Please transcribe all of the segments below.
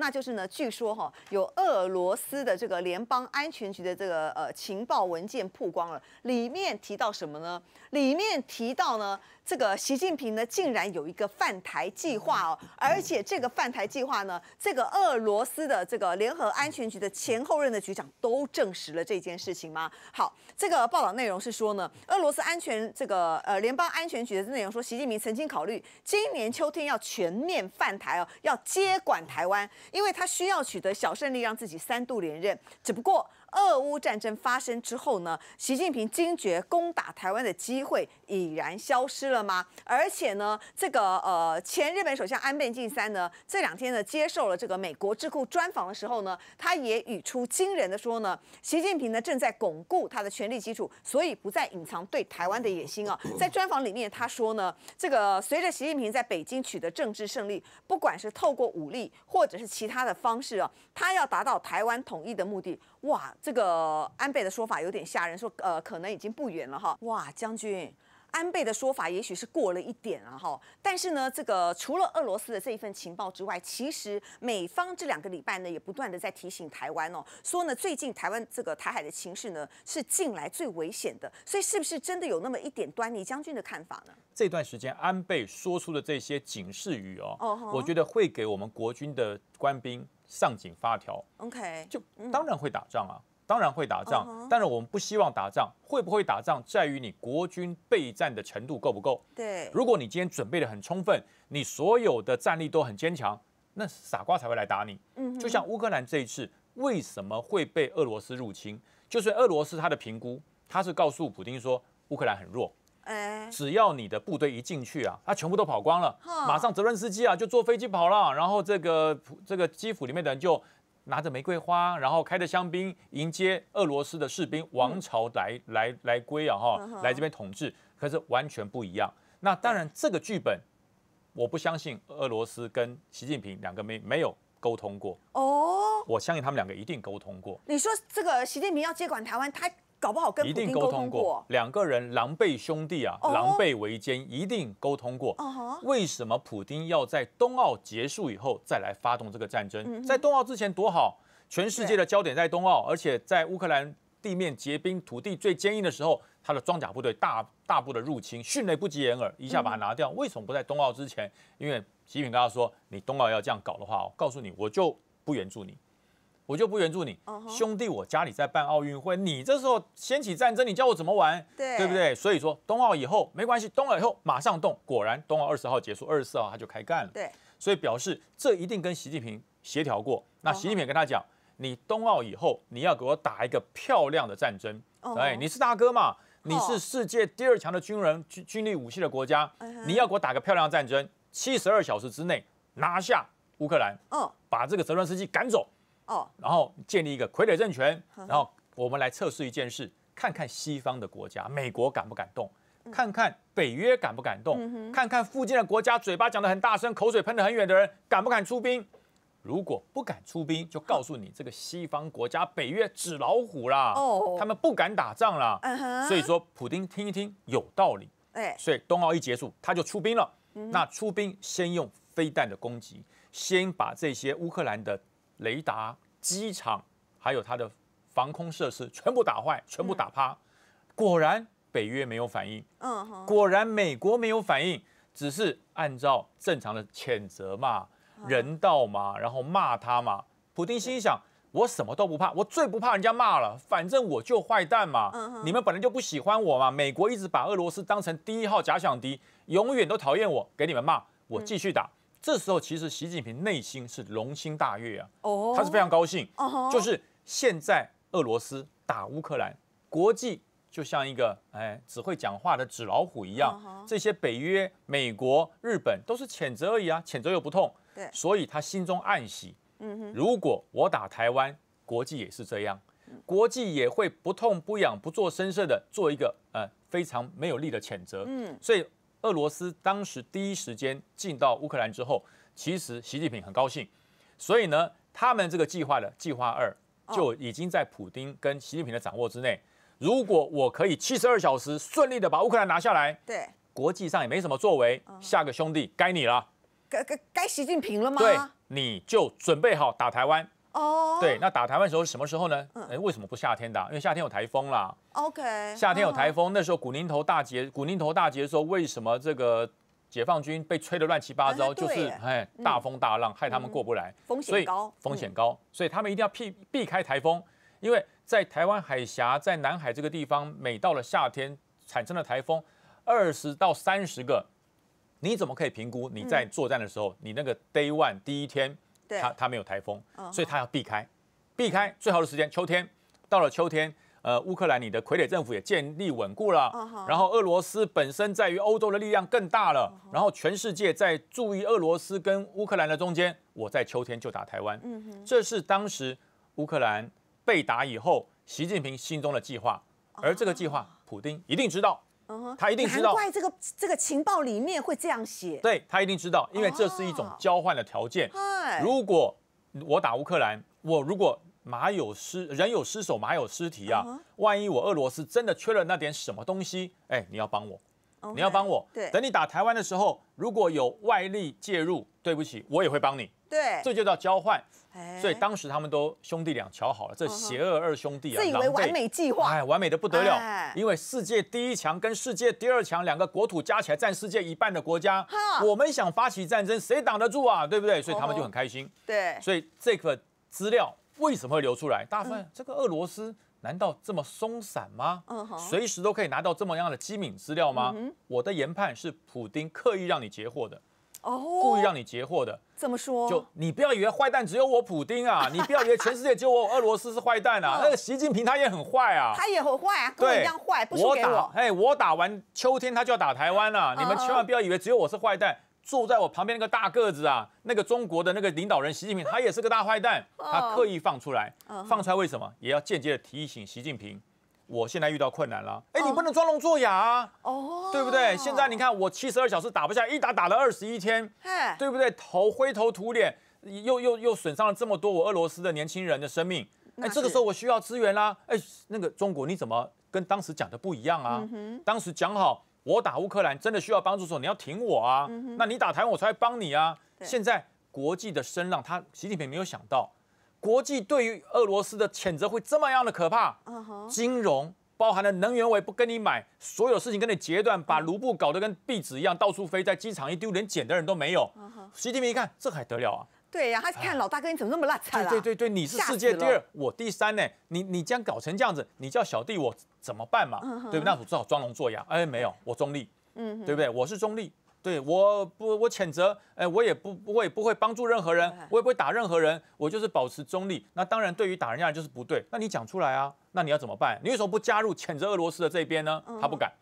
那就是呢，据说哈有俄罗斯的这个联邦安全局的这个呃情报文件曝光了，里面提到什么呢？里面提到呢，这个习近平呢竟然有一个犯台计划哦，而且这个犯台计划呢，这个俄罗斯的这个联合安全局的前后任的局长都证实了这件事情吗？好，这个报道内容是说呢，俄罗斯安全这个呃联邦安全局的内容说，习近平曾经考虑今年秋天要全面犯台哦，要接管台湾。因为他需要取得小胜利，让自己三度连任。只不过。俄乌战争发生之后呢，习近平惊觉攻打台湾的机会已然消失了吗？而且呢，这个呃前日本首相安倍晋三呢，这两天呢接受了这个美国智库专访的时候呢，他也语出惊人的说呢，习近平呢正在巩固他的权力基础，所以不再隐藏对台湾的野心啊。在专访里面他说呢，这个随着习近平在北京取得政治胜利，不管是透过武力或者是其他的方式啊，他要达到台湾统一的目的，哇。这个安倍的说法有点吓人，说呃可能已经不远了哈。哇，将军，安倍的说法也许是过了一点了哈。但是呢，这个除了俄罗斯的这一份情报之外，其实美方这两个礼拜呢也不断的在提醒台湾哦，说呢最近台湾这个台海的情势呢是近来最危险的。所以是不是真的有那么一点端倪？将军的看法呢？这段时间安倍说出的这些警示语哦，我觉得会给我们国军的官兵上紧发条。OK，就当然会打仗啊。当然会打仗，但是我们不希望打仗。会不会打仗，在于你国军备战的程度够不够。对，如果你今天准备的很充分，你所有的战力都很坚强，那傻瓜才会来打你。嗯，就像乌克兰这一次为什么会被俄罗斯入侵？就是俄罗斯他的评估，他是告诉普京说乌克兰很弱。只要你的部队一进去啊，他全部都跑光了，马上泽伦斯基啊就坐飞机跑了，然后这个这个基辅里面的人就。拿着玫瑰花，然后开着香槟迎接俄罗斯的士兵王朝来来来归啊哈，来这边统治，可是完全不一样。那当然，这个剧本我不相信俄罗斯跟习近平两个没没有沟通过哦，我相信他们两个一定沟通过。你说这个习近平要接管台湾，他？搞不好跟一定沟通过，两个人狼狈兄弟啊，狼狈为奸，一定沟通过。为什么普京要在冬奥结束以后再来发动这个战争？在冬奥之前多好，全世界的焦点在冬奥，而且在乌克兰地面结冰、土地最坚硬的时候，他的装甲部队大大步的入侵，迅雷不及掩耳，一下把它拿掉。为什么不在冬奥之前？因为习近平刚刚说，你冬奥要这样搞的话，我告诉你，我就不援助你。我就不援助你，兄弟，我家里在办奥运会，你这时候掀起战争，你叫我怎么玩？对，对不对？所以说，冬奥以后没关系，冬奥以后马上动。果然，冬奥二十号结束，二十四号他就开干了。对，所以表示这一定跟习近平协调过。那习近平跟他讲，你冬奥以后你要给我打一个漂亮的战争。哎，你是大哥嘛，你是世界第二强的军人、军军力、武器的国家，你要给我打个漂亮的战争，七十二小时之内拿下乌克兰，把这个泽连斯基赶走。哦，然后建立一个傀儡政权，然后我们来测试一件事，看看西方的国家，美国敢不敢动？看看北约敢不敢动？看看附近的国家嘴巴讲的很大声，口水喷的很远的人敢不敢出兵？如果不敢出兵，就告诉你这个西方国家、北约纸老虎啦！哦，他们不敢打仗啦。所以说普京听一听有道理。哎，所以冬奥一结束他就出兵了。那出兵先用飞弹的攻击，先把这些乌克兰的。雷达、机场，还有它的防空设施，全部打坏，全部打趴。果然北约没有反应，嗯，果然美国没有反应，只是按照正常的谴责嘛，人道嘛，然后骂他嘛。普京心想：我什么都不怕，我最不怕人家骂了。反正我就坏蛋嘛，你们本来就不喜欢我嘛。美国一直把俄罗斯当成第一号假想敌，永远都讨厌我，给你们骂，我继续打。这时候，其实习近平内心是龙心大悦啊，他是非常高兴。就是现在俄罗斯打乌克兰，国际就像一个哎只会讲话的纸老虎一样，这些北约、美国、日本都是谴责而已啊，谴责又不痛。对，所以他心中暗喜。嗯哼，如果我打台湾，国际也是这样，国际也会不痛不痒、不做声色的做一个呃非常没有力的谴责。嗯，所以。俄罗斯当时第一时间进到乌克兰之后，其实习近平很高兴，所以呢，他们这个计划的计划二就已经在普京跟习近平的掌握之内。如果我可以七十二小时顺利的把乌克兰拿下来，对，国际上也没什么作为，下个兄弟该你了，该该该习近平了吗？对，你就准备好打台湾。哦，对，那打台湾时候什么时候呢？哎，为什么不夏天打？因为夏天有台风啦。OK。夏天有台风，那时候古宁头大捷，古宁头大捷的时候，为什么这个解放军被吹得乱七八糟？就是哎，大风大浪害他们过不来，风险高，风险高，所以他们一定要避避开台风。因为在台湾海峡，在南海这个地方，每到了夏天产生的台风二十到三十个，你怎么可以评估你在作战的时候，你那个 Day One 第一天？他他没有台风，所以他要避开，避开最好的时间秋天。到了秋天，呃，乌克兰你的傀儡政府也建立稳固了，然后俄罗斯本身在于欧洲的力量更大了，然后全世界在注意俄罗斯跟乌克兰的中间，我在秋天就打台湾。嗯，这是当时乌克兰被打以后，习近平心中的计划，而这个计划，普京一定知道。他一定知道，难怪这个这个情报里面会这样写。对他一定知道，因为这是一种交换的条件。如果我打乌克兰，我如果马有失人有失手马有尸体啊，万一我俄罗斯真的缺了那点什么东西，哎，你要帮我，你要帮我。对，等你打台湾的时候，如果有外力介入，对不起，我也会帮你。对，这就叫交换。所以当时他们都兄弟俩瞧好了这邪恶二兄弟啊，自以为完美计划，哎，完美的不得了。因为世界第一强跟世界第二强两个国土加起来占世界一半的国家，我们想发起战争，谁挡得住啊？对不对？所以他们就很开心。对，所以这个资料为什么会流出来？大家问这个俄罗斯难道这么松散吗？随时都可以拿到这么样的机敏资料吗？我的研判是普丁刻意让你截获的。哦，故意让你截获的，怎么说，就你不要以为坏蛋只有我普丁啊，你不要以为全世界只有我俄罗斯是坏蛋啊，那个习近平他也很坏啊，他也很坏啊，跟我一样坏，不输哎，我打完秋天他就要打台湾了，你们千万不要以为只有我是坏蛋，坐在我旁边那个大个子啊，那个中国的那个领导人习近平，他也是个大坏蛋，他刻意放出来，放出来为什么？也要间接的提醒习近平。我现在遇到困难了，哎，你不能装聋作哑啊，哦，对不对？现在你看我七十二小时打不下一打打了二十一天，对不对？头灰头土脸，又又又损伤了这么多我俄罗斯的年轻人的生命。哎，这个时候我需要支援啦，哎，那个中国你怎么跟当时讲的不一样啊？当时讲好我打乌克兰真的需要帮助的时候，你要挺我啊，那你打台湾我才来帮你啊。现在国际的声浪，他习近平没有想到。国际对于俄罗斯的谴责会这么样的可怕？嗯哼，金融包含了能源，我也不跟你买，所有事情跟你截断，把卢布搞得跟壁纸一样到处飞，在机场一丢连捡的人都没有。习近平一看这还得了啊？对呀，他看老大哥你怎么那么乱来？对对对对，你是世界第二，我第三呢？你你将搞成这样子，你叫小弟我怎么办嘛？嗯不对不？那我只好装聋作哑。哎，没有，我中立。嗯，对不对？我是中立。对，我不，我谴责，哎，我也不不会不会帮助任何人，我也不会打任何人，我就是保持中立。那当然，对于打人家就是不对。那你讲出来啊？那你要怎么办？你为什么不加入谴责俄罗斯的这边呢？他不敢，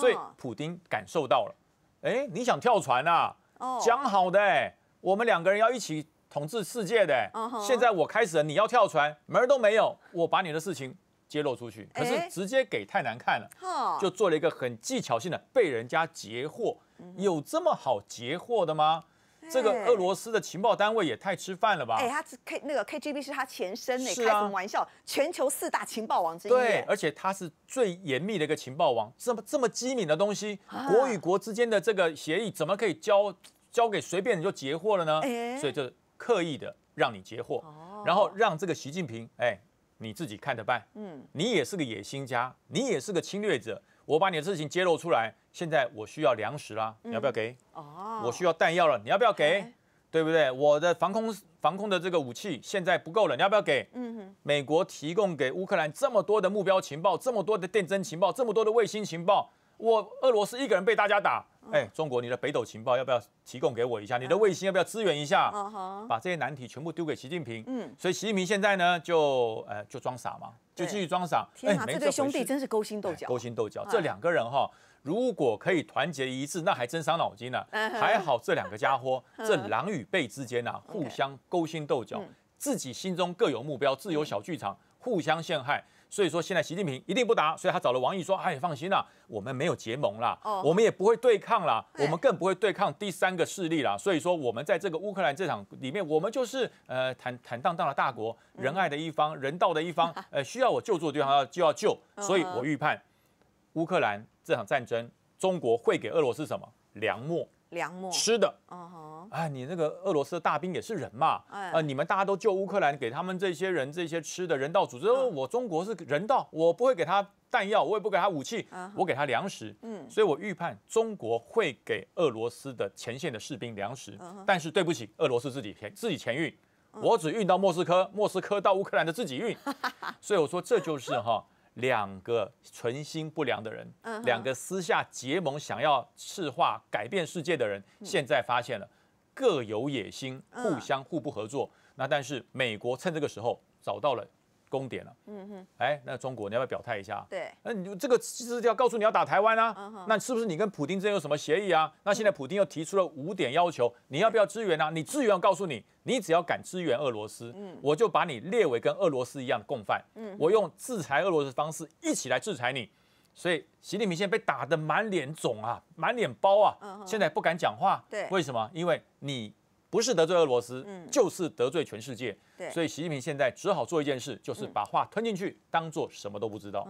所以普京感受到了，哎，你想跳船啊？讲好的，我们两个人要一起统治世界的。嗯现在我开始了，你要跳船，门儿都没有。我把你的事情揭露出去，可是直接给太难看了，就做了一个很技巧性的被人家截获。有这么好截获的吗？这个俄罗斯的情报单位也太吃饭了吧？哎，他 K 那个 KGB 是他前身，哎，开什么玩笑？全球四大情报网之一，对，而且他是最严密的一个情报网，这么这么机敏的东西，国与国之间的这个协议，怎么可以交交给随便你就截获了呢？所以就刻意的让你截获，然后让这个习近平，哎，你自己看着办。嗯，你也是个野心家，你也是个侵略者。我把你的事情揭露出来，现在我需要粮食啦，你要不要给？哦，我需要弹药了，你要不要给？对不对？我的防空防空的这个武器现在不够了，你要不要给？嗯美国提供给乌克兰这么多的目标情报，这么多的电侦情报，这么多的卫星情报，我俄罗斯一个人被大家打。哎，中国，你的北斗情报要不要提供给我一下？你的卫星要不要支援一下？把这些难题全部丢给习近平。嗯，所以习近平现在呢，就呃，就装傻嘛，就继续装傻。哎，这对兄弟真是勾心斗角，勾心斗角。这两个人哈，如果可以团结一致，那还真伤脑筋了。还好这两个家伙，这狼与狈之间啊，互相勾心斗角，自己心中各有目标，自由小剧场，互相陷害。所以说现在习近平一定不答，所以他找了王毅说：“哎，放心啦，我们没有结盟啦，我们也不会对抗啦，我们更不会对抗第三个势力啦。所以说我们在这个乌克兰这场里面，我们就是呃坦坦荡荡的大国，仁爱的一方，人道的一方，呃需要我救助的地方要就要救。所以我预判乌克兰这场战争，中国会给俄罗斯什么粮秣？”粮秣吃的，哦哎，你那个俄罗斯的大兵也是人嘛，哎，你们大家都救乌克兰，给他们这些人这些吃的人道组织，我中国是人道，我不会给他弹药，我也不给他武器，我给他粮食，嗯，所以我预判中国会给俄罗斯的前线的士兵粮食，但是对不起，俄罗斯自己前自己前运，我只运到莫斯科，莫斯科到乌克兰的自己运，所以我说这就是哈。两个存心不良的人，两个私下结盟想要赤化改变世界的人，现在发现了各有野心，互相互不合作。那但是美国趁这个时候找到了。攻点了，嗯哼，哎，那中国你要不要表态一下？对，那你这个就是要告诉你要打台湾啊？那是不是你跟普京之间有什么协议啊？那现在普京又提出了五点要求，你要不要支援啊？你支援，我告诉你，你只要敢支援俄罗斯，我就把你列为跟俄罗斯一样的共犯，我用制裁俄罗斯方式一起来制裁你。所以习近平现在被打得满脸肿啊，满脸包啊，现在不敢讲话。对，为什么？因为你。不是得罪俄罗斯，就是得罪全世界。所以习近平现在只好做一件事，就是把话吞进去，当做什么都不知道。